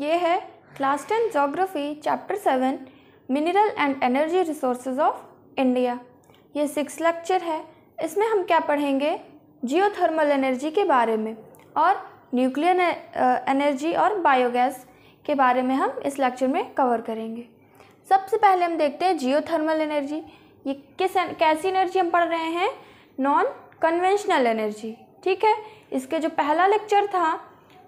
ये है class ten geography chapter seven mineral and energy resources of India ये six lecture है इसमें हम क्या पढ़ेंगे जियोथर्मल एनर्जी के बारे में और न्यूक्लियर एनर्जी e- uh, और बायोगैस के बारे में हम इस लेक्चर में कवर करेंगे सबसे पहले हम देखते हैं जियोथर्मल एनर्जी ये किस कैसी एनर्जी हम पढ़ रहे हैं नॉन कन्वेंशनल एनर्जी ठीक है इसके जो पहला लेक्चर था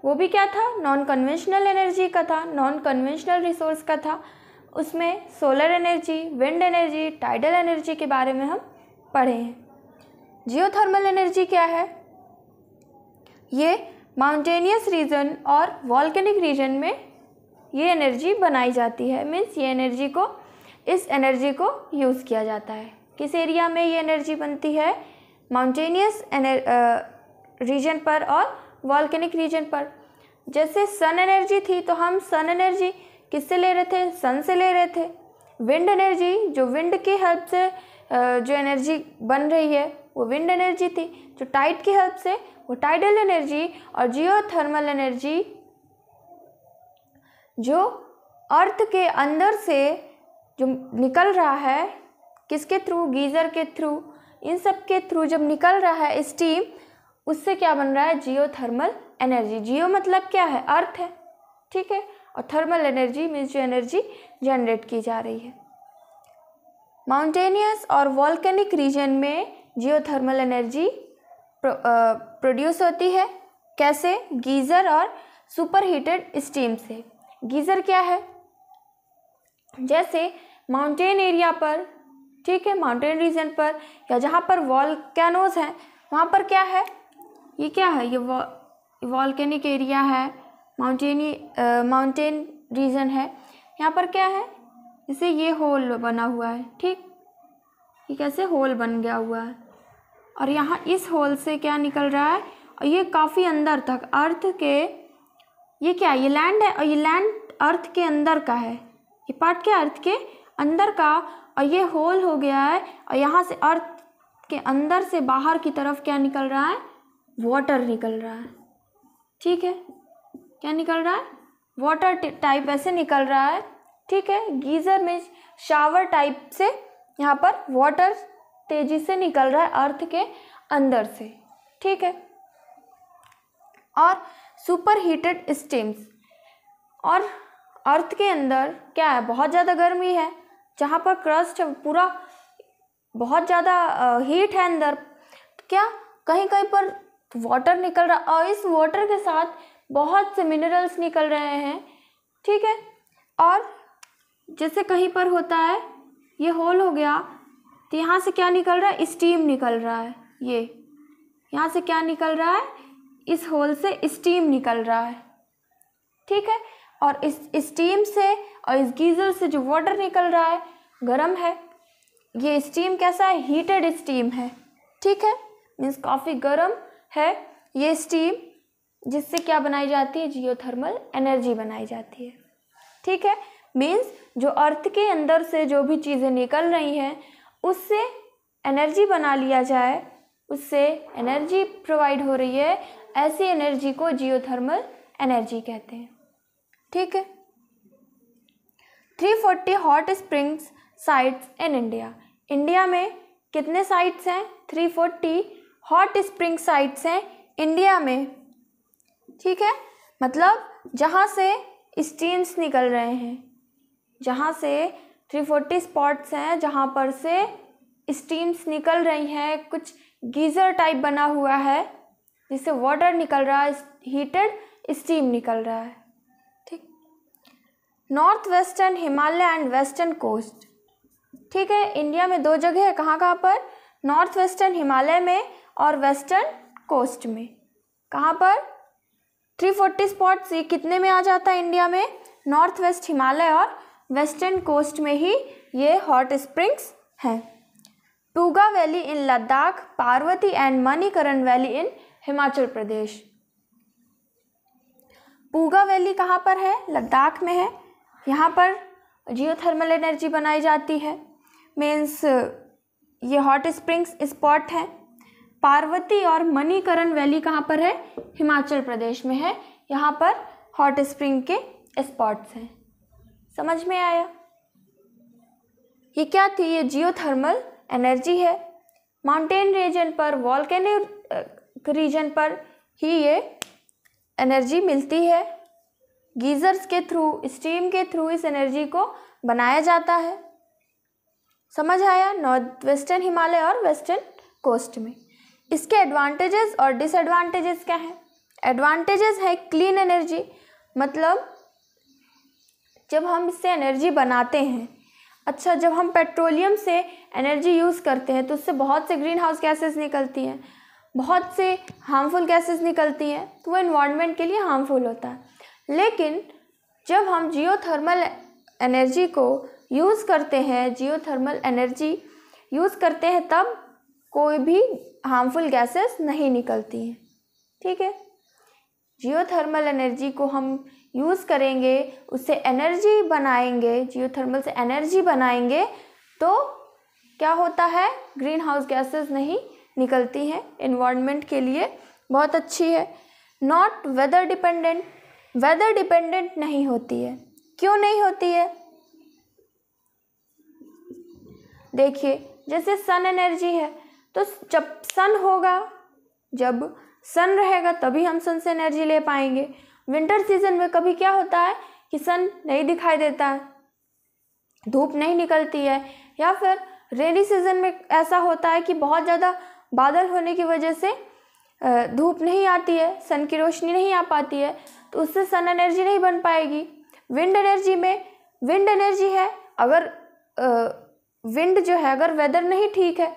वो भी क्या था नॉन कन्वेंशनल एनर्जी का था नॉन कन्वेंशनल रिसोर्स का था उसमें solar energy wind energy tidal energy के बारे में हम पढ़े हैं जियोथर्मल एनर्जी क्या है ये माउंटेनियस रीजन और वॉल्केनिक रीजन में ये एनर्जी बनाई जाती है मीन्स ये एनर्जी को इस एनर्जी को यूज़ किया जाता है किस एरिया में ये एनर्जी बनती है माउंटेनियस रीजन पर और वॉल्केनिक रीजन पर जैसे सन एनर्जी थी तो हम सन एनर्जी किससे ले रहे थे सन से ले रहे थे विंड एनर्जी जो विंड की हेल्प से जो एनर्जी बन रही है वो विंड एनर्जी थी जो टाइड की हेल्प से वो टाइडल एनर्जी और जियोथर्मल एनर्जी जो अर्थ के अंदर से जो निकल रहा है किसके थ्रू गीज़र के थ्रू इन सब के थ्रू जब निकल रहा है स्टीम उससे क्या बन रहा है जियोथर्मल एनर्जी जियो मतलब क्या है अर्थ है ठीक है और थर्मल एनर्जी मीन्स जो एनर्जी जनरेट की जा रही है माउंटेनियस और वॉल्केनिक रीजन में जियोथर्मल एनर्जी प्रोड्यूस होती है कैसे गीज़र और सुपर हीटेड स्टीम से गीज़र क्या है जैसे माउंटेन एरिया पर ठीक है माउंटेन रीजन पर या जहाँ पर वॉल कैनोज हैं वहाँ पर क्या है ये क्या है ये वॉल्केनिक एरिया है माउंटेनी माउंटेन रीजन है यहाँ पर क्या है जैसे ये होल बना हुआ है ठीक ये कैसे होल बन गया हुआ है और यहाँ इस होल से क्या निकल रहा है और ये काफ़ी अंदर तक अर्थ के ये क्या ये लैंड है और ये लैंड अर्थ के अंदर का है ये पार्ट क्या अर्थ के अंदर का और ये होल हो गया है और यहाँ से अर्थ के अंदर से बाहर की तरफ क्या निकल रहा है वाटर निकल रहा है ठीक है क्या निकल रहा है वाटर टाइप ऐसे निकल रहा है ठीक है गीज़र में शावर टाइप से यहाँ पर वाटर तेजी से निकल रहा है अर्थ के अंदर से ठीक है और सुपर हीटेड स्टीम्स और अर्थ के अंदर क्या है बहुत ज़्यादा गर्मी है जहाँ पर क्रस्ट पूरा बहुत ज़्यादा हीट है अंदर तो क्या कहीं कहीं पर वाटर निकल रहा और इस वाटर के साथ बहुत से मिनरल्स निकल रहे हैं ठीक है और जैसे कहीं पर होता है ये होल हो गया तो यहाँ से क्या निकल रहा है स्टीम निकल रहा है ये यहाँ से क्या निकल रहा है इस होल से स्टीम निकल रहा है ठीक है और इस स्टीम से और इस गीज़र से जो वाटर निकल रहा है गर्म है ये स्टीम कैसा है हीटेड स्टीम है ठीक है मीन्स काफ़ी गर्म है ये स्टीम जिससे क्या बनाई जाती है जियोथर्मल एनर्जी बनाई जाती है ठीक है मीन्स जो अर्थ के अंदर से जो भी चीज़ें निकल रही हैं उससे एनर्जी बना लिया जाए उससे एनर्जी प्रोवाइड हो रही है ऐसी एनर्जी को जियोथर्मल एनर्जी कहते हैं ठीक है three forty hot springs sites in India India में कितने साइट्स हैं three forty hot spring sites हैं इंडिया में ठीक है मतलब जहाँ से स्टीम्स निकल रहे हैं जहाँ से थ्री फोर्टी स्पॉट्स हैं जहाँ पर से स्टीम्स निकल रही हैं कुछ गीज़र टाइप बना हुआ है जिससे वाटर निकल रहा है हीटेड स्टीम निकल रहा है ठीक north western Himalaya and western coast ठीक है इंडिया में दो जगह है कहाँ कहाँ पर नॉर्थ वेस्टर्न हिमालय में और वेस्टर्न कोस्ट में कहाँ पर 340 स्पॉट्स ये कितने में आ जाता है इंडिया में नॉर्थ वेस्ट हिमालय और वेस्टर्न कोस्ट में ही ये हॉट स्प्रिंग्स हैं Puga valley in Ladakh Parvati and Manikaran valley in Himachal Pradesh Puga valley कहाँ पर है लद्दाख में है यहाँ पर जियोथर्मल एनर्जी बनाई जाती है मीन्स ये हॉट स्प्रिंग्स स्पॉट हैं पार्वती और मणिकरण वैली कहाँ पर है हिमाचल प्रदेश में है यहाँ पर हॉट स्प्रिंग के स्पॉट्स हैं समझ में आया ये क्या थी ये जियोथर्मल एनर्जी है माउंटेन रीजन पर वॉल रीजन पर ही ये एनर्जी मिलती है गीज़र्स के थ्रू स्टीम के थ्रू इस एनर्जी को बनाया जाता है समझ आया नॉर्थ वेस्टर्न हिमालय और वेस्टर्न कोस्ट में इसके एडवांटेजेस और डिसएडवांटेजेस क्या है एडवांटेजेस है क्लीन एनर्जी मतलब जब हम इससे एनर्जी बनाते हैं अच्छा जब हम पेट्रोलियम से एनर्जी यूज़ करते हैं तो उससे बहुत से ग्रीन हाउस गैसेस निकलती हैं बहुत से हार्मफुल गैसेस निकलती हैं तो वो इन्वायरमेंट के लिए हार्मफुल होता है लेकिन जब हम जियो थर्मल एनर्जी को यूज़ करते हैं जियो थर्मल एनर्जी यूज़ करते हैं तब कोई भी हार्मफुल गैसेस नहीं निकलती हैं ठीक है जियोथर्मल एनर्जी को हम यूज़ करेंगे उससे एनर्जी बनाएंगे जियोथर्मल से एनर्जी बनाएंगे तो क्या होता है ग्रीन हाउस गैसेस नहीं निकलती हैं इन्वामेंट के लिए बहुत अच्छी है not weather dependent weather dependent नहीं होती है क्यों नहीं होती है देखिए जैसे सन एनर्जी है तो जब सन होगा जब सन रहेगा तभी हम सन से एनर्जी ले पाएंगे विंटर सीजन में कभी क्या होता है कि सन नहीं दिखाई देता है धूप नहीं निकलती है या फिर रेनी सीजन में ऐसा होता है कि बहुत ज़्यादा बादल होने की वजह से धूप नहीं आती है सन की रोशनी नहीं आ पाती है तो उससे सन एनर्जी नहीं बन पाएगी विंड एनर्जी में विंड एनर्जी है अगर विंड जो है अगर वेदर नहीं ठीक है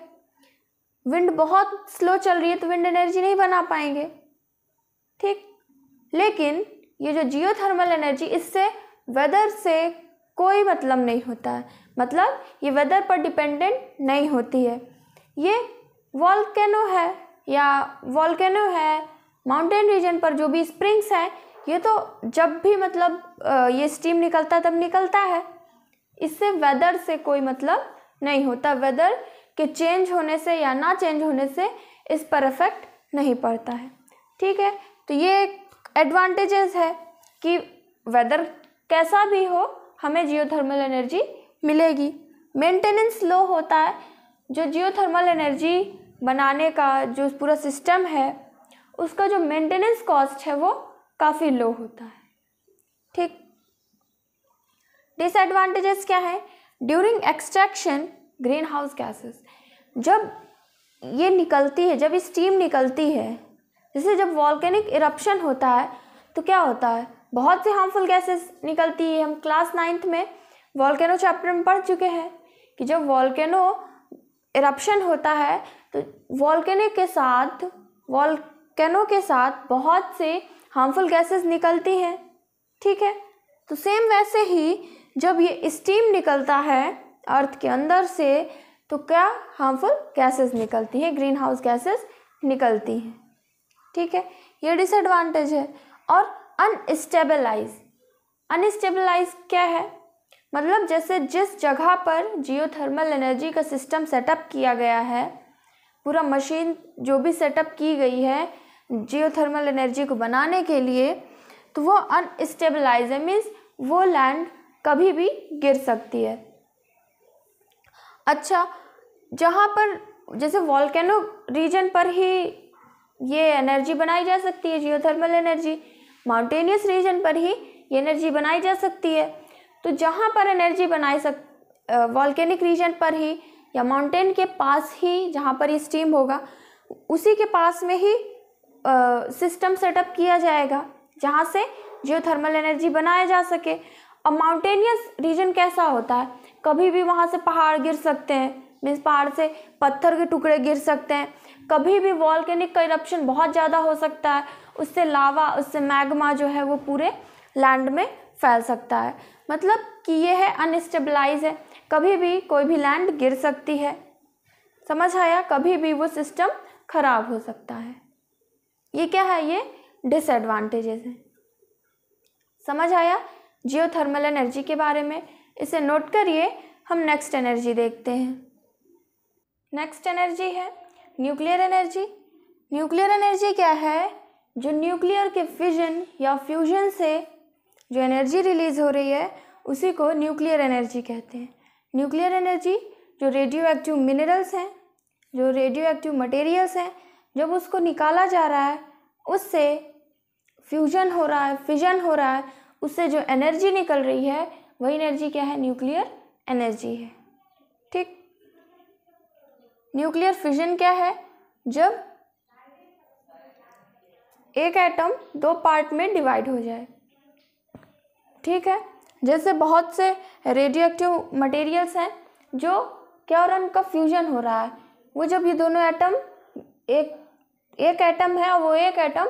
विंड बहुत स्लो चल रही है तो विंड एनर्जी नहीं बना पाएंगे ठीक लेकिन ये जो जियो थर्मल एनर्जी इससे वेदर से कोई मतलब नहीं होता है मतलब ये वेदर पर डिपेंडेंट नहीं होती है ये वॉल्केनो है या वॉल्केनो है माउंटेन रीजन पर जो भी स्प्रिंग्स हैं ये तो जब भी मतलब ये स्टीम निकलता तब निकलता है इससे वेदर से कोई मतलब नहीं होता वेदर कि चेंज होने से या ना चेंज होने से इस पर इफेक्ट नहीं पड़ता है ठीक है तो ये एडवांटेजेस है कि वेदर कैसा भी हो हमें जियोथर्मल एनर्जी मिलेगी मेंटेनेंस लो होता है जो जियोथर्मल एनर्जी बनाने का जो पूरा सिस्टम है उसका जो मेंटेनेंस कॉस्ट है वो काफ़ी लो होता है ठीक डिसएडवांटेजेस क्या है during extraction green house gases जब ये निकलती है जब स्टीम निकलती है जैसे जब वॉल्केनिक इरप्शन होता है तो क्या होता है बहुत से हार्मफुल गैसेस निकलती है हम क्लास नाइन्थ में वॉल्केनो चैप्टर में पढ़ चुके हैं कि जब वॉल्केनो इरप्शन होता है तो वॉल्केनो के साथ वॉल्केनो के साथ बहुत से हार्मफुल गैसेस निकलती हैं ठीक है तो सेम वैसे ही जब ये स्टीम निकलता है अर्थ के अंदर से तो क्या हार्मफुल गैसेस निकलती हैं ग्रीन हाउस गैसेस निकलती हैं ठीक है ये डिसएडवांटेज है और अनस्टेबलाइज अनस्टेबलाइज क्या है मतलब जैसे जिस जगह पर जियो थर्मल एनर्जी का सिस्टम सेटअप किया गया है पूरा मशीन जो भी सेटअप की गई है जियो थर्मल एनर्जी को बनाने के लिए तो वो अनस्टेबलाइज है मीन्स वो लैंड कभी भी गिर सकती है अच्छा जहाँ पर जैसे वॉलकैनो रीजन पर ही ये एनर्जी बनाई जा सकती है जियोथर्मल एनर्जी माउंटेनियस रीजन पर ही ये एनर्जी बनाई जा सकती है तो जहाँ पर एनर्जी बनाई सक वॉलकैनिक रीजन पर ही या माउंटेन के पास ही जहाँ पर ये स्टीम होगा उसी के पास में ही सिस्टम सेटअप किया जाएगा जहाँ से जियोथर्मल एनर्जी बनाया जा सके और माउंटेनियस रीजन कैसा होता है कभी भी वहाँ से पहाड़ गिर सकते हैं मीन्स पहाड़ से पत्थर के टुकड़े गिर सकते हैं कभी भी वॉल्केनिक करप्शन बहुत ज़्यादा हो सकता है उससे लावा उससे मैग्मा जो है वो पूरे लैंड में फैल सकता है मतलब कि ये है अनस्टेबलाइज है कभी भी कोई भी लैंड गिर सकती है समझ आया कभी भी वो सिस्टम खराब हो सकता है ये क्या है ये डिसएडवांटेजेस हैं समझ आया जियोथर्मल एनर्जी के बारे में इसे नोट करिए हम नेक्स्ट एनर्जी देखते हैं नेक्स्ट एनर्जी है न्यूक्लियर एनर्जी न्यूक्लियर एनर्जी क्या है जो न्यूक्लियर के फिजन या फ्यूजन से जो एनर्जी रिलीज़ हो रही है उसी को न्यूक्लियर एनर्जी कहते हैं न्यूक्लियर एनर्जी जो रेडियो एक्टिव मिनरल्स हैं जो रेडियो एक्टिव मटेरियल्स हैं जब उसको निकाला जा रहा है उससे फ्यूजन हो रहा है फिजन हो रहा है उससे जो एनर्जी निकल रही है वही एनर्जी क्या है न्यूक्लियर एनर्जी है ठीक न्यूक्लियर फिजन क्या है जब एक एटम दो पार्ट में डिवाइड हो जाए ठीक है जैसे बहुत से रेडियो एक्टिव मटेरियल्स हैं जो क्या और उनका फ्यूजन हो रहा है वो जब ये दोनों एटम एक एक एटम है और वो एक एटम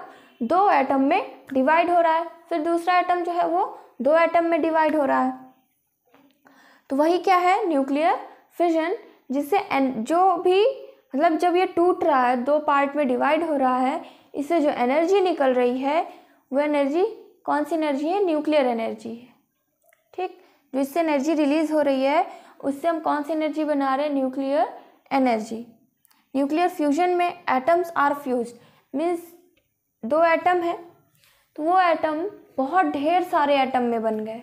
दो एटम में डिवाइड हो रहा है फिर दूसरा एटम जो है वो दो एटम में डिवाइड हो रहा है तो वही क्या है न्यूक्लियर फिजन जिससे जो भी मतलब जब ये टूट रहा है दो पार्ट में डिवाइड हो रहा है इससे जो एनर्जी निकल रही है वो एनर्जी कौन सी एनर्जी है न्यूक्लियर एनर्जी है ठीक जो इससे एनर्जी रिलीज हो रही है उससे हम कौन सी एनर्जी बना रहे हैं न्यूक्लियर एनर्जी न्यूक्लियर फ्यूजन में एटम्स आर फ्यूज मीन्स दो एटम है तो वो एटम बहुत ढेर सारे एटम में बन गए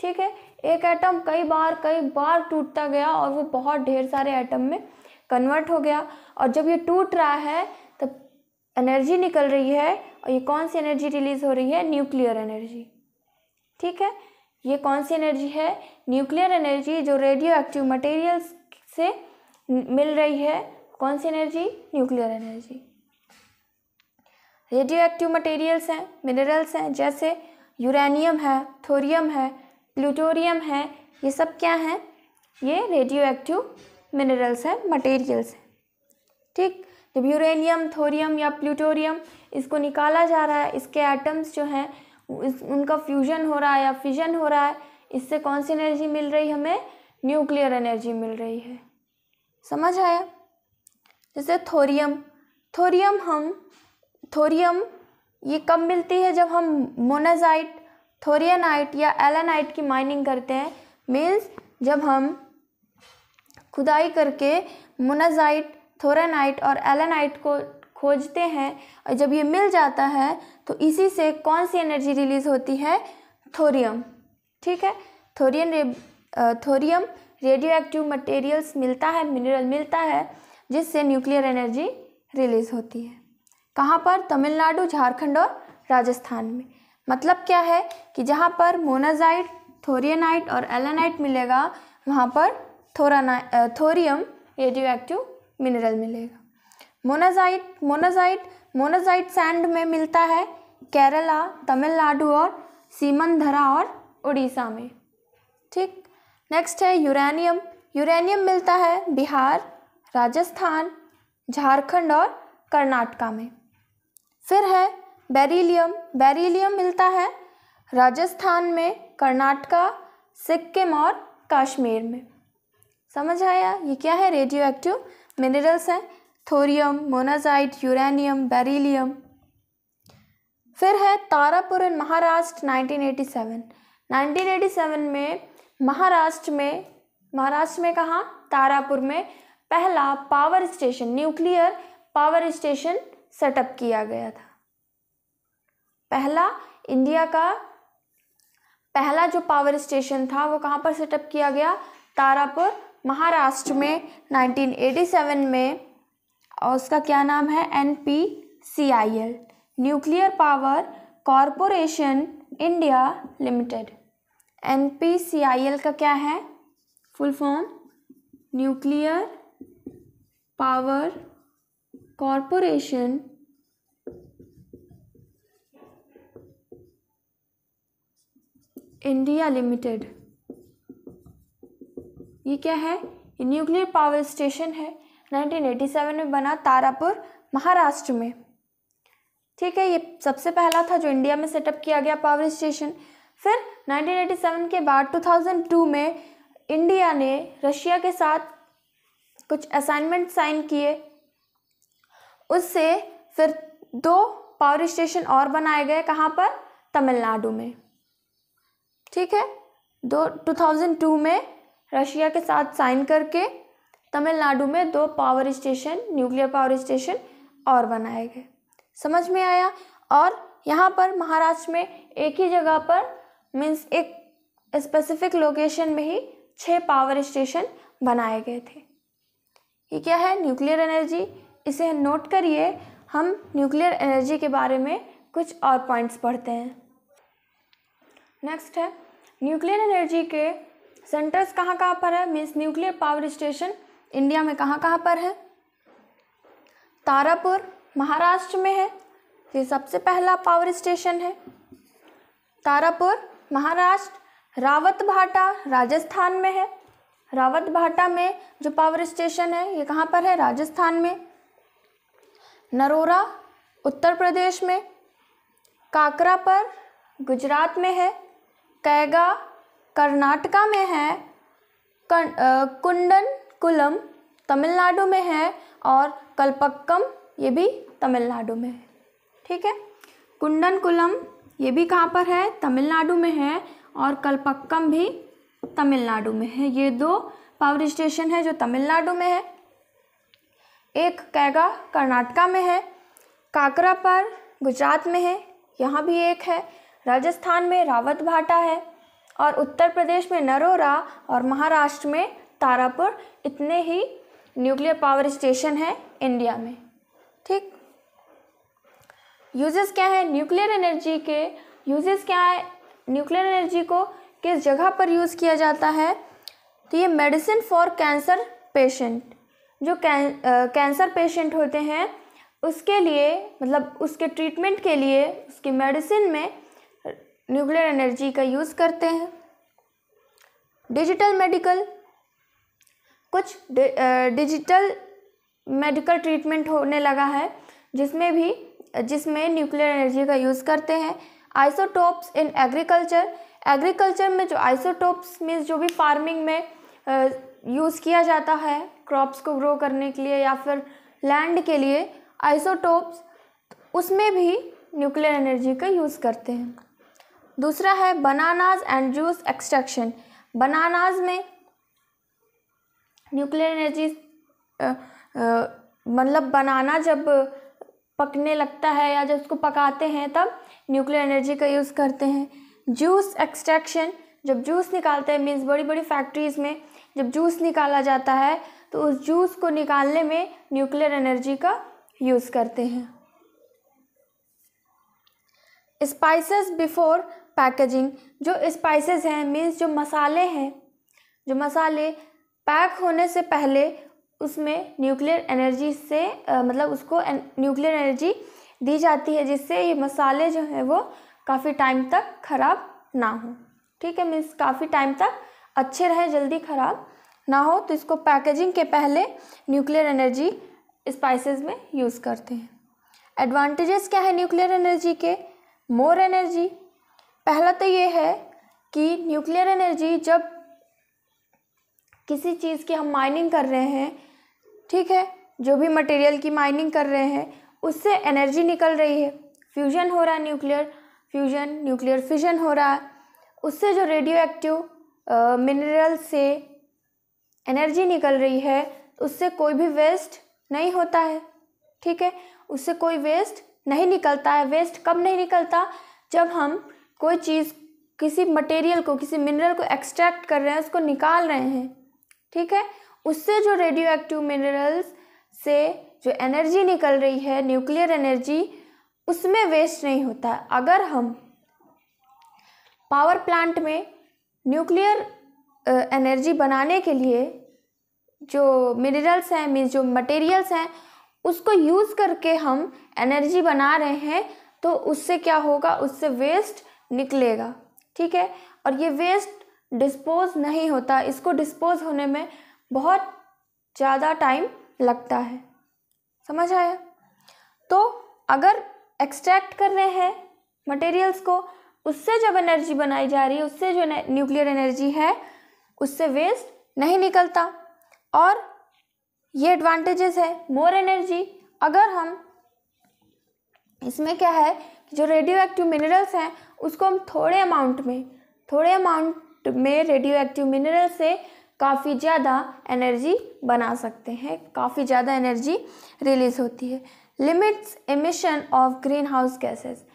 ठीक है एक एटम कई बार कई बार टूटता गया और वो बहुत ढेर सारे एटम में कन्वर्ट हो गया और जब ये टूट रहा है तब एनर्जी निकल रही है और ये कौन सी एनर्जी रिलीज हो रही है न्यूक्लियर एनर्जी ठीक है ये कौन सी एनर्जी है न्यूक्लियर एनर्जी जो रेडियो एक्टिव मटेरियल्स से मिल रही है कौन सी energy nuclear energy radioactive materials हैं मिनरल्स हैं जैसे यूरेनियम है थोरियम है प्लूटोरियम है ये सब क्या हैं ये रेडियो एक्टिव मिनरल्स हैं मटेरियल्स हैं ठीक जब यूरेनियम थोरियम या प्लूटोरियम इसको निकाला जा रहा है इसके एटम्स जो हैं उनका फ्यूजन हो रहा है या फिजन हो रहा है इससे कौन सी एनर्जी मिल रही हमें न्यूक्लियर एनर्जी मिल रही है समझ आया जैसे थोरियम थोरियम हम थोरियम ये कब मिलती है जब हम मोनाजाइट थोरियनाइट या एलानाइट की माइनिंग करते हैं मीन्स जब हम खुदाई करके मोनाजाइट थोरानाइट और एलानाइट को खोजते हैं और जब ये मिल जाता है तो इसी से कौन सी एनर्जी रिलीज़ होती है थोरियम ठीक है थोरियन रे थोरियम रेडियो एक्टिव मटेरियल्स मिलता है मिनरल मिलता है जिससे न्यूक्लियर एनर्जी रिलीज़ होती है कहाँ पर तमिलनाडु झारखंड और राजस्थान में मतलब क्या है कि जहाँ पर मोनाजाइट थोरियनाइट और एलानाइट मिलेगा वहाँ पर थोराना थोरियम रेडियो एक्टिव मिनरल मिलेगा मोनाजाइट मोनाजाइट मोनाजाइट सैंड में मिलता है केरला तमिलनाडु और सीमंदरा और उड़ीसा में ठीक नेक्स्ट है यूरेनियम यूरेनियम मिलता है बिहार राजस्थान झारखंड और कर्नाटका में फिर है बेरीलियम बेरीलियम मिलता है राजस्थान में कर्नाटका सिक्किम और कश्मीर में समझ आया ये क्या है रेडियो एक्टिव मिनरल्स हैं थोरियम मोनाजाइट यूरेनियम बेरीलियम फिर है तारापुर इन महाराष्ट्र 1987 1987 में महाराष्ट्र में महाराष्ट्र में कहाँ तारापुर में पहला power station nuclear power station setup किया गया था पहला इंडिया का पहला जो पावर स्टेशन था वो कहाँ पर सेटअप किया गया तारापुर महाराष्ट्र में 1987 में और उसका क्या नाम है N P C I L nuclear power corporation India limited N P C I L का क्या है full form nuclear power corporation India limited ये क्या है न्यूक्लियर पावर स्टेशन है 1987 में बना तारापुर महाराष्ट्र में ठीक है ये सबसे पहला था जो इंडिया में सेटअप किया गया पावर स्टेशन फिर 1987 के बाद 2002 में इंडिया ने रशिया के साथ कुछ असाइनमेंट साइन किए उससे फिर दो पावर स्टेशन और बनाए गए कहाँ पर तमिलनाडु में ठीक है दो 2002 में रशिया के साथ साइन करके तमिलनाडु में दो power station nuclear power station और बनाए गए समझ में आया और यहाँ पर महाराष्ट्र में एक ही जगह पर मीन्स एक स्पेसिफिक लोकेशन में ही छः पावर स्टेशन बनाए गए थे ये क्या है न्यूक्लियर एनर्जी इसे नोट करिए हम न्यूक्लियर एनर्जी के बारे में कुछ और पॉइंट्स पढ़ते हैं नेक्स्ट है न्यूक्लियर एनर्जी के सेंटर्स कहाँ कहाँ पर है means nuclear power station India में कहाँ कहाँ पर है तारापुर महाराष्ट्र में है ये सबसे पहला पावर स्टेशन है तारापुर महाराष्ट्र रावत भाटा राजस्थान में है रावत भाटा में जो पावर स्टेशन है ये कहाँ पर है राजस्थान में नरोरा उत्तर प्रदेश में काकरा पर गुजरात में है कैगा कर्नाटका में है कुंडन कुलम तमिलनाडु में है और कल्पक्कम ये भी तमिलनाडु में है ठीक है कुंडन कुलम ये भी कहाँ पर है तमिलनाडु में है और कल्पक्कम भी तमिलनाडु में है ये दो पावर स्टेशन है जो तमिलनाडु में है एक कैगा कर्नाटका में है काकरा पर गुजरात में है यहाँ भी एक है राजस्थान में रावत भाटा है और उत्तर प्रदेश में नरोरा और महाराष्ट्र में तारापुर इतने ही न्यूक्लियर पावर स्टेशन हैं इंडिया में ठीक यूजेस क्या है न्यूक्लियर एनर्जी के यूजेस क्या है न्यूक्लियर एनर्जी को किस जगह पर यूज़ किया जाता है तो ये मेडिसिन फॉर कैंसर पेशेंट जो कैं कैंसर पेशेंट होते हैं उसके लिए मतलब उसके ट्रीटमेंट के लिए उसकी मेडिसिन में न्यूक्लियर एनर्जी का यूज़ करते हैं डिजिटल मेडिकल कुछ डिजिटल मेडिकल ट्रीटमेंट होने लगा है जिसमें भी जिसमें न्यूक्लियर एनर्जी का यूज़ करते हैं आइसोटोप्स इन एग्रीकल्चर एग्रीकल्चर में जो आइसोटोप्स मीन्स जो भी फार्मिंग में यूज़ किया जाता है क्रॉप्स को ग्रो करने के लिए या फिर लैंड के लिए आइसोटोप्स उसमें भी न्यूक्लियर एनर्जी का यूज़ करते हैं दूसरा है bananas and juice extraction bananas में न्यूक्लियर एनर्जी मतलब बनाना जब पकने लगता है या जब उसको पकाते हैं तब न्यूक्लियर एनर्जी का यूज़ करते हैं जूस एक्सट्रैक्शन जब जूस निकालते हैं मीन्स बड़ी बड़ी फैक्ट्रीज़ में जब जूस निकाला जाता है तो उस जूस को निकालने में न्यूक्लियर एनर्जी का यूज़ करते हैं स्पाइसेस बिफोर पैकेजिंग जो स्पाइसेस हैं मीन्स जो मसाले हैं जो मसाले पैक होने से पहले उसमें न्यूक्लियर एनर्जी से आ, मतलब उसको न्यूक्लियर एनर्जी दी जाती है जिससे ये मसाले जो हैं वो काफ़ी टाइम तक ख़राब ना हो ठीक है मीन्स काफ़ी टाइम तक अच्छे रहे जल्दी ख़राब ना हो तो इसको पैकेजिंग के पहले न्यूक्लियर एनर्जी स्पाइसेस में यूज़ करते हैं एडवांटेजेस क्या है न्यूक्लियर एनर्जी के मोर एनर्जी पहला तो ये है कि न्यूक्लियर एनर्जी जब किसी चीज़ की हम माइनिंग कर रहे हैं ठीक है जो भी मटेरियल की माइनिंग कर रहे हैं उससे एनर्जी निकल रही है फ्यूजन हो रहा है न्यूक्लियर फ्यूजन न्यूक्लियर फिजन हो रहा है उससे जो रेडियो एक्टिव मिनरल से एनर्जी निकल रही है तो उससे कोई भी वेस्ट नहीं होता है ठीक है उससे कोई वेस्ट नहीं निकलता है वेस्ट कब नहीं निकलता जब हम कोई चीज़ किसी मटेरियल को किसी मिनरल को एक्सट्रैक्ट कर रहे हैं उसको निकाल रहे हैं ठीक है उससे जो रेडियो एक्टिव मिनरल्स से जो एनर्जी निकल रही है न्यूक्लियर एनर्जी उसमें वेस्ट नहीं होता है अगर हम पावर प्लांट में न्यूक्लियर एनर्जी बनाने के लिए जो मिनरल्स हैं मीन्स जो मटेरियल्स हैं उसको यूज़ करके हम एनर्जी बना रहे हैं तो उससे क्या होगा उससे वेस्ट निकलेगा ठीक है और ये वेस्ट डिस्पोज नहीं होता इसको डिस्पोज होने में बहुत ज़्यादा टाइम लगता है समझ आया तो अगर एक्सट्रैक्ट कर रहे हैं मटेरियल्स को उससे जब एनर्जी बनाई जा रही है उससे जो न्यूक्लियर एनर्जी है उससे वेस्ट नहीं निकलता और ये एडवांटेजेस है मोर एनर्जी अगर हम इसमें क्या है कि जो रेडियो एक्टिव मिनरल्स हैं उसको हम थोड़े अमाउंट में थोड़े अमाउंट में रेडियो एक्टिव मिनरल से काफ़ी ज़्यादा एनर्जी बना सकते हैं काफ़ी ज़्यादा एनर्जी रिलीज होती है limits emission of green house gases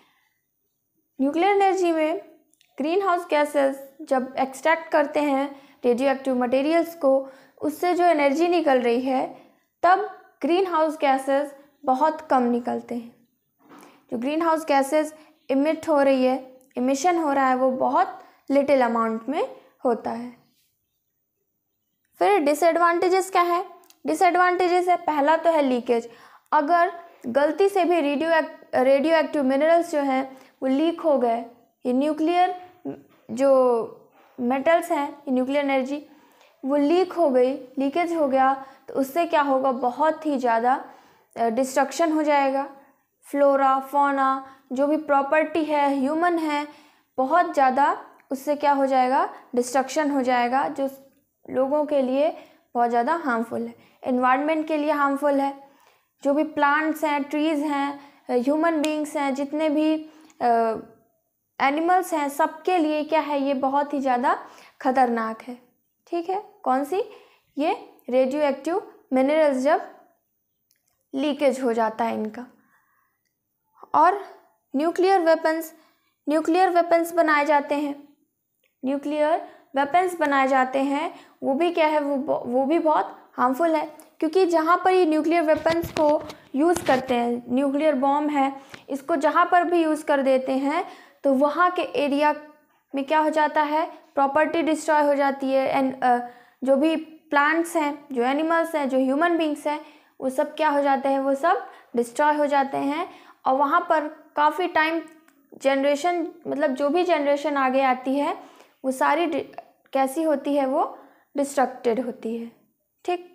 nuclear energy में ग्रीन हाउस गैसेस जब एक्सट्रैक्ट करते हैं रेडियो एक्टिव मटेरियल्स को उससे जो एनर्जी निकल रही है तब ग्रीन हाउस गैसेस बहुत कम निकलते हैं जो ग्रीन हाउस गैसेस इमिट हो रही है इमिशन हो रहा है वो बहुत लिटिल अमाउंट में होता है फिर डिसएडवांटेजेस क्या है डिसएडवांटेजेस है पहला तो है लीकेज अगर गलती से भी रेडियो रेडियो एक्टिव मिनरल्स जो हैं वो लीक हो गए ये न्यूक्लियर जो मेटल्स हैं ये न्यूक्लियर एनर्जी वो लीक हो गई लीकेज हो गया तो उससे क्या होगा बहुत ही ज़्यादा डिस्ट्रक्शन हो जाएगा फ्लोरा फोना जो भी प्रॉपर्टी है ह्यूमन है बहुत ज़्यादा उससे क्या हो जाएगा डिस्ट्रक्शन हो जाएगा जो लोगों के लिए बहुत ज़्यादा हार्मफुल है इन्वायरमेंट के लिए हार्मफुल है जो भी प्लांट्स हैं ट्रीज़ हैं ह्यूमन बींग्स हैं जितने भी एनिमल्स हैं सबके लिए क्या है ये बहुत ही ज़्यादा खतरनाक है ठीक है कौन सी ये रेडियो एक्टिव मिनरल्स जब लीकेज हो जाता है इनका और न्यूक्लियर वेपन्स न्यूक्लियर वेपन्स बनाए जाते हैं न्यूक्लियर वेपन्स बनाए जाते हैं वो भी क्या है वो वो भी बहुत हार्मफुल है क्योंकि जहाँ पर ये न्यूक्लियर वेपन्स को यूज़ करते हैं न्यूक्लियर बॉम्ब है इसको जहाँ पर भी यूज़ कर देते हैं तो वहाँ के एरिया में क्या हो जाता है प्रॉपर्टी डिस्ट्रॉय हो जाती है एंड uh, जो भी प्लांट्स हैं जो एनिमल्स हैं जो ह्यूमन बींग्स हैं वो सब क्या हो जाते हैं वो सब डिस्ट्रॉय हो जाते हैं और वहाँ पर काफ़ी टाइम जनरेशन मतलब जो भी जनरेशन आगे आती है वो सारी कैसी होती है वो डिस्ट्रक्टेड होती है ठीक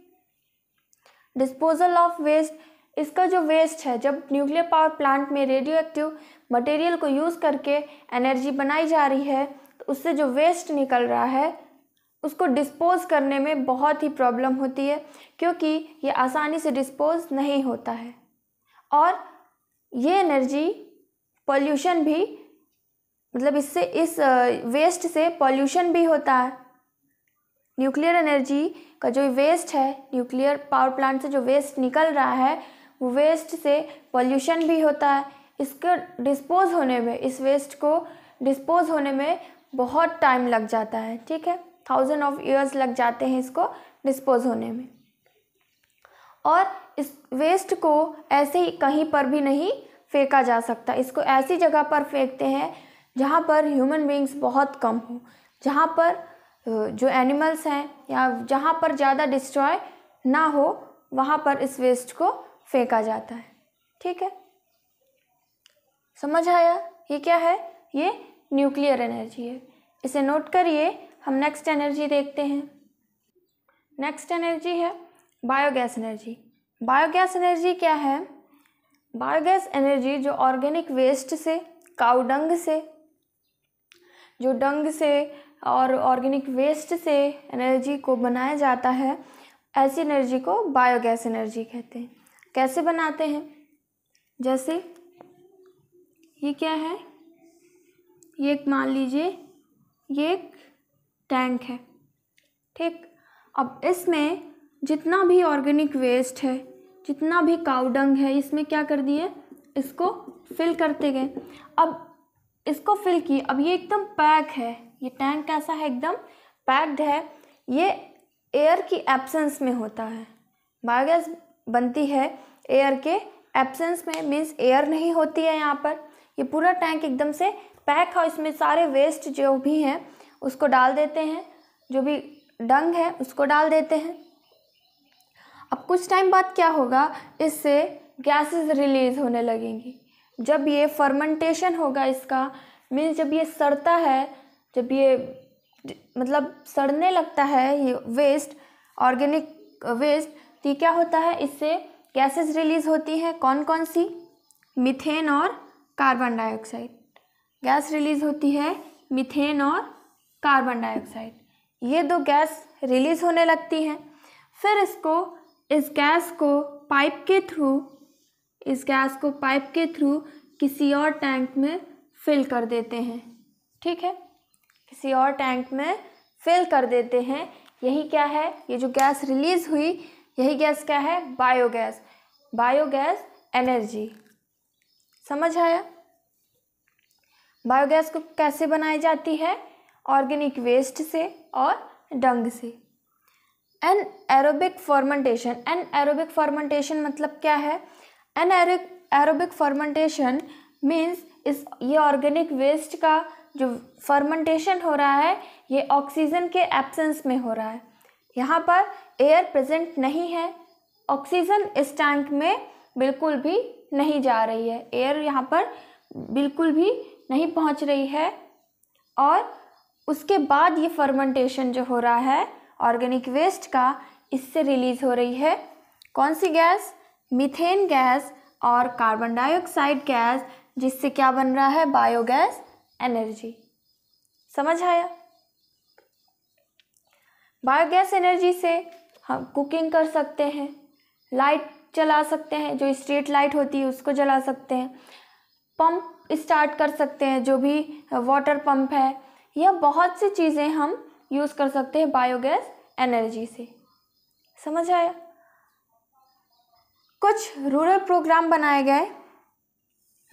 डिस्पोजल ऑफ वेस्ट इसका जो वेस्ट है जब न्यूक्लियर पावर प्लांट में रेडियो एक्टिव मटेरियल को यूज़ करके एनर्जी बनाई जा रही है तो उससे जो वेस्ट निकल रहा है उसको डिस्पोज करने में बहुत ही प्रॉब्लम होती है क्योंकि ये आसानी से डिस्पोज नहीं होता है और ये एनर्जी पॉल्यूशन भी मतलब इससे इस वेस्ट से पॉल्यूशन भी होता है न्यूक्लियर एनर्जी का जो वेस्ट है न्यूक्लियर पावर प्लांट से जो वेस्ट निकल रहा है वो वेस्ट से पॉल्यूशन भी होता है इसके डिस्पोज होने में इस वेस्ट को डिस्पोज होने में बहुत टाइम लग जाता है ठीक है थाउजेंड ऑफ ईयर्स लग जाते हैं इसको डिस्पोज होने में और इस वेस्ट को ऐसे ही कहीं पर भी नहीं फेंका जा सकता इसको ऐसी जगह पर फेंकते हैं जहाँ पर ह्यूमन बींग्स बहुत कम हो जहाँ पर जो एनिमल्स हैं या जहाँ पर ज़्यादा डिस्ट्रॉय ना हो वहाँ पर इस वेस्ट को फेंका जाता है ठीक है समझ आया ये क्या है ये न्यूक्लियर एनर्जी है इसे नोट करिए हम नेक्स्ट एनर्जी देखते हैं नेक्स्ट एनर्जी है बायोगैस एनर्जी बायोगैस एनर्जी क्या है बायोगैस एनर्जी जो ऑर्गेनिक वेस्ट से काउडंग से जो डंग से और ऑर्गेनिक वेस्ट से एनर्जी को बनाया जाता है ऐसी एनर्जी को बायोगैस एनर्जी कहते हैं कैसे बनाते हैं जैसे ये क्या है ये एक मान लीजिए ये एक टैंक है ठीक अब इसमें जितना भी ऑर्गेनिक वेस्ट है जितना भी काउडंग है इसमें क्या कर दिए इसको फिल करते गए अब इसको फिल किए अब ये एकदम पैक है ये टैंक कैसा है एकदम पैक्ड है ये एयर की एब्सेंस में होता है बायोगैस बनती है एयर के एब्सेंस में मीन्स एयर नहीं होती है यहाँ पर ये पूरा टैंक एकदम से पैक है इसमें सारे वेस्ट जो भी हैं उसको डाल देते हैं जो भी डंग है उसको डाल देते हैं अब कुछ टाइम बाद क्या होगा इससे गैसेस रिलीज़ होने लगेंगी जब ये फर्मेंटेशन होगा इसका मीन्स जब ये सड़ता है जब ये मतलब सड़ने लगता है ये वेस्ट ऑर्गेनिक वेस्ट तो क्या होता है इससे गैसेस रिलीज़ होती हैं कौन कौन सी मिथेन और कार्बन डाइऑक्साइड गैस रिलीज़ होती है मिथेन और कार्बन डाइऑक्साइड ये दो गैस रिलीज़ होने लगती हैं फिर इसको इस गैस को पाइप के थ्रू इस गैस को पाइप के थ्रू किसी और टैंक में फिल कर देते हैं ठीक है किसी और टैंक में फिल कर देते हैं यही क्या है ये जो गैस रिलीज़ हुई यही गैस क्या है बायोगैस बायोगैस एनर्जी समझ आया बायोगैस को कैसे बनाई जाती है ऑर्गेनिक वेस्ट से और डंग से anaerobic fermentation anaerobic fermentation मतलब क्या है एन एरोबिक फॉर्मेंटेशन मीन्स इस ये ऑर्गेनिक वेस्ट का जो फर्मेंटेशन हो रहा है ये ऑक्सीजन के एब्सेंस में हो रहा है यहाँ पर एयर प्रेजेंट नहीं है ऑक्सीजन इस टैंक में बिल्कुल भी नहीं जा रही है एयर यहाँ पर बिल्कुल भी नहीं पहुँच रही है और उसके बाद ये फर्मेंटेशन जो हो रहा है ऑर्गेनिक वेस्ट का इससे रिलीज़ हो रही है कौन सी गैस मीथेन गैस और कार्बन डाइऑक्साइड गैस जिससे क्या बन रहा है बायोगैस एनर्जी समझ आया बायोगैस एनर्जी से हम कुकिंग कर सकते हैं लाइट चला सकते हैं जो स्ट्रीट लाइट होती है उसको जला सकते हैं पंप स्टार्ट कर सकते हैं जो भी वाटर पंप है यह बहुत सी चीज़ें हम यूज़ कर सकते हैं बायोगैस एनर्जी से समझ आया कुछ रूरल प्रोग्राम बनाए गए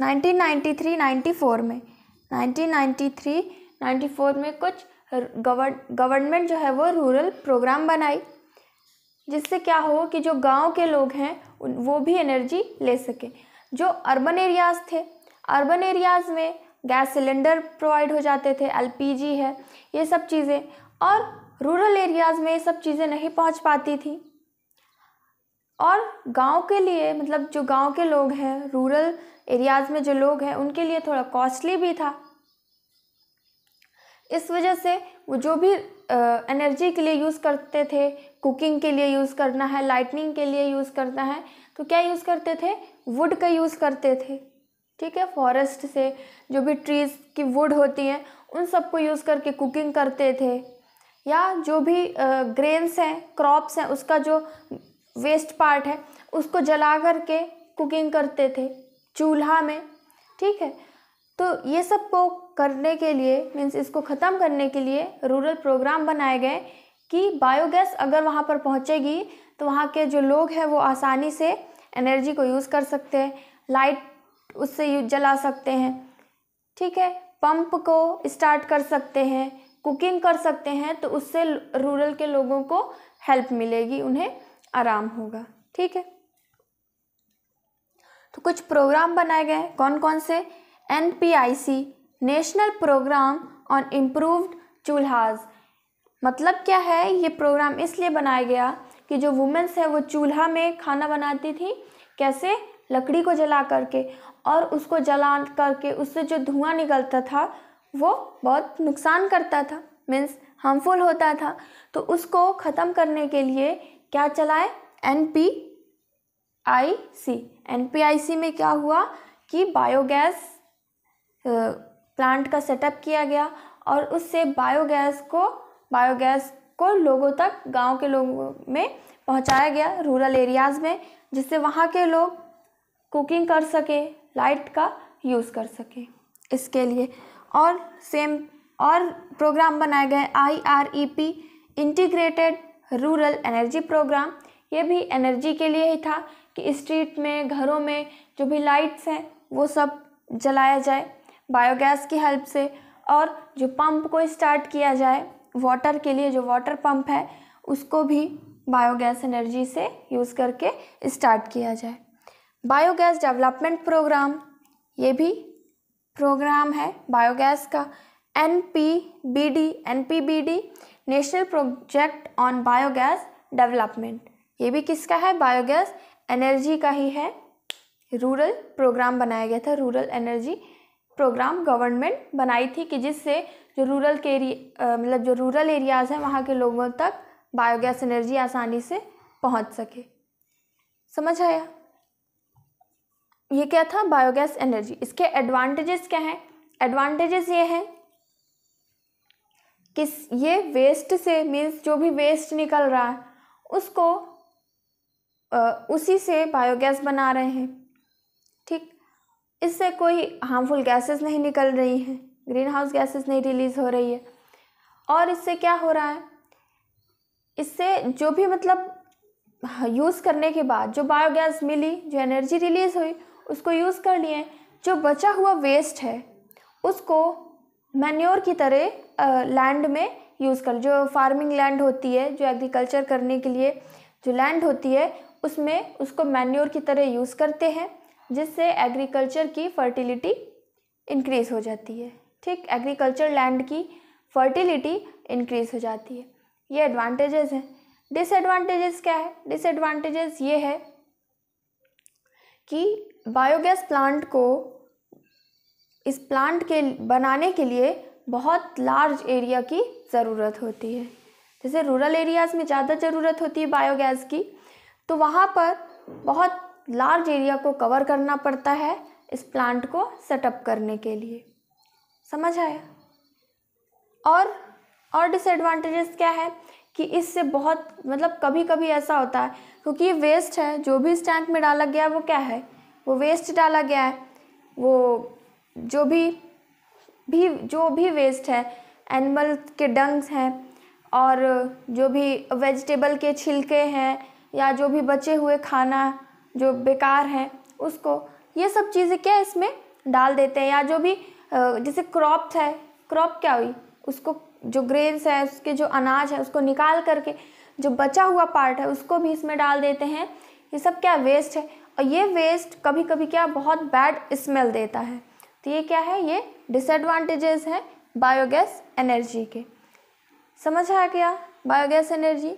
1993-94 में 1993 94 में कुछ गवर्नमेंट जो है वो रूरल प्रोग्राम बनाई जिससे क्या हो कि जो गांव के लोग हैं वो भी एनर्जी ले सकें जो अर्बन एरियाज़ थे अर्बन एरियाज़ में गैस सिलेंडर प्रोवाइड हो जाते थे एलपीजी है ये सब चीज़ें और रूरल एरियाज़ में ये सब चीज़ें नहीं पहुंच पाती थी और गांव के लिए मतलब जो गांव के लोग हैं रूरल एरियाज़ में जो लोग हैं उनके लिए थोड़ा कॉस्टली भी था इस वजह से वो जो भी एनर्जी के लिए यूज़ करते थे कुकिंग के लिए यूज़ करना है लाइटनिंग के लिए यूज़ करना है तो क्या यूज़ करते थे वुड का यूज़ करते थे ठीक है फॉरेस्ट से जो भी ट्रीज़ की वुड होती हैं उन सबको यूज़ करके कुकिंग करते थे या जो भी ग्रेन्स हैं क्रॉप्स हैं उसका जो वेस्ट पार्ट है उसको जला करके कुकिंग करते थे चूल्हा में ठीक है तो ये सब को करने के लिए मीन्स इसको ख़त्म करने के लिए रूरल प्रोग्राम बनाए गए कि बायोगैस अगर वहाँ पर पहुँचेगी तो वहाँ के जो लोग हैं वो आसानी से एनर्जी को यूज़ कर सकते हैं लाइट उससे जला सकते हैं ठीक है पंप को स्टार्ट कर सकते हैं कुकिंग कर सकते हैं तो उससे रूरल के लोगों को हेल्प मिलेगी उन्हें आराम होगा ठीक है तो कुछ प्रोग्राम बनाए गए कौन कौन से N national programme on improved chulhas मतलब क्या है ये प्रोग्राम इसलिए बनाया गया कि जो वुमेंस है वो चूल्हा में खाना बनाती थी कैसे लकड़ी को जला करके और उसको जला करके उससे जो धुआं निकलता था वो बहुत नुकसान करता था मीन्स हार्मफुल होता था तो उसको ख़त्म करने के लिए क्या चलाए एन पी आई सी एनपीआईसी में क्या हुआ कि बायोगैस प्लांट का सेटअप किया गया और उससे बायोगैस को बायोगैस को लोगों तक गांव के लोगों में पहुंचाया गया रूरल एरियाज़ में जिससे वहां के लोग कुकिंग कर सके लाइट का यूज़ कर सके इसके लिए और सेम और प्रोग्राम बनाए गए I R E P integrated rural energy programme ये भी एनर्जी के लिए ही था कि स्ट्रीट में घरों में जो भी लाइट्स हैं वो सब जलाया जाए बायोगैस की हेल्प से और जो पंप को स्टार्ट किया जाए वाटर के लिए जो वाटर पंप है उसको भी बायोगैस एनर्जी से यूज़ करके स्टार्ट किया जाए बायोगैस डेवलपमेंट प्रोग्राम ये भी प्रोग्राम है बायोगैस का N P B D N P B D national project on biogas development ये भी किसका है बायोगैस एनर्जी का ही है रूरल प्रोग्राम बनाया गया था रूरल एनर्जी प्रोग्राम गवर्नमेंट बनाई थी कि जिससे जो रूरल के मतलब जो रूरल एरियाज़ हैं वहाँ के लोगों तक बायोगैस एनर्जी आसानी से पहुँच सके समझ आया ये क्या था बायोगैस एनर्जी इसके एडवांटेजेस क्या हैं एडवांटेजेस ये हैं कि ये वेस्ट से मीन्स जो भी वेस्ट निकल रहा है उसको उसी से बायोगैस बना रहे हैं ठीक इससे कोई हार्मफुल गैसेस नहीं निकल रही हैं ग्रीन हाउस गैसेस नहीं रिलीज़ हो रही है और इससे क्या हो रहा है इससे जो भी मतलब यूज़ करने के बाद जो बायोगैस मिली जो एनर्जी रिलीज़ हुई उसको यूज़ कर लिए जो बचा हुआ वेस्ट है उसको मैन्योर की तरह लैंड में यूज़ कर जो फार्मिंग लैंड होती है जो एग्रीकल्चर करने के लिए जो लैंड होती है उसमें उसको मैन्योर की तरह यूज़ करते हैं जिससे एग्रीकल्चर की फर्टिलिटी इंक्रीज़ हो जाती है ठीक एग्रीकल्चर लैंड की फर्टिलिटी इंक्रीज़ हो जाती है ये एडवांटेजेस हैं डिसएडवांटेजेस क्या है डिसएडवांटेजेस ये है कि बायोगैस प्लांट को इस प्लांट के बनाने के लिए बहुत लार्ज एरिया की ज़रूरत होती है जैसे रूरल एरियाज़ में ज़्यादा ज़रूरत होती है बायोगैस की तो वहाँ पर बहुत लार्ज एरिया को कवर करना पड़ता है इस प्लांट को सेटअप करने के लिए समझ आया और और डिसएडवांटेजेस क्या है कि इससे बहुत मतलब कभी कभी ऐसा होता है क्योंकि ये वेस्ट है जो भी इस टैंक में डाला गया है वो क्या है वो वेस्ट डाला गया है वो जो भी भी जो भी वेस्ट है एनिमल के डंग्स हैं और जो भी वेजिटेबल के छिलके हैं या जो भी बचे हुए खाना जो बेकार है उसको ये सब चीज़ें क्या इसमें डाल देते हैं या जो भी जैसे क्रॉप है क्रॉप क्या हुई उसको जो ग्रेन्स है उसके जो अनाज है उसको निकाल करके जो बचा हुआ पार्ट है उसको भी इसमें डाल देते हैं ये सब क्या वेस्ट है और ये वेस्ट कभी कभी क्या बहुत बैड स्मेल देता है तो ये क्या है ये डिसएडवांटेजेस हैं बायोगैस एनर्जी के समझ आ गया बायोगैस एनर्जी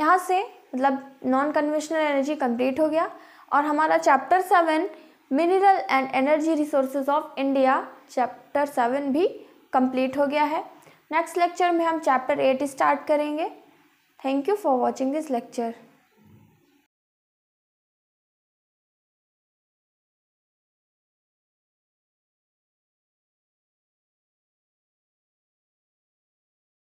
यहाँ से मतलब नॉन कन्वेंशनल एनर्जी कंप्लीट हो गया और हमारा chapter seven mineral and energy resources of India chapter seven भी कंप्लीट हो गया है नेक्स्ट लेक्चर में हम चैप्टर एट स्टार्ट करेंगे thank you for watching this lecture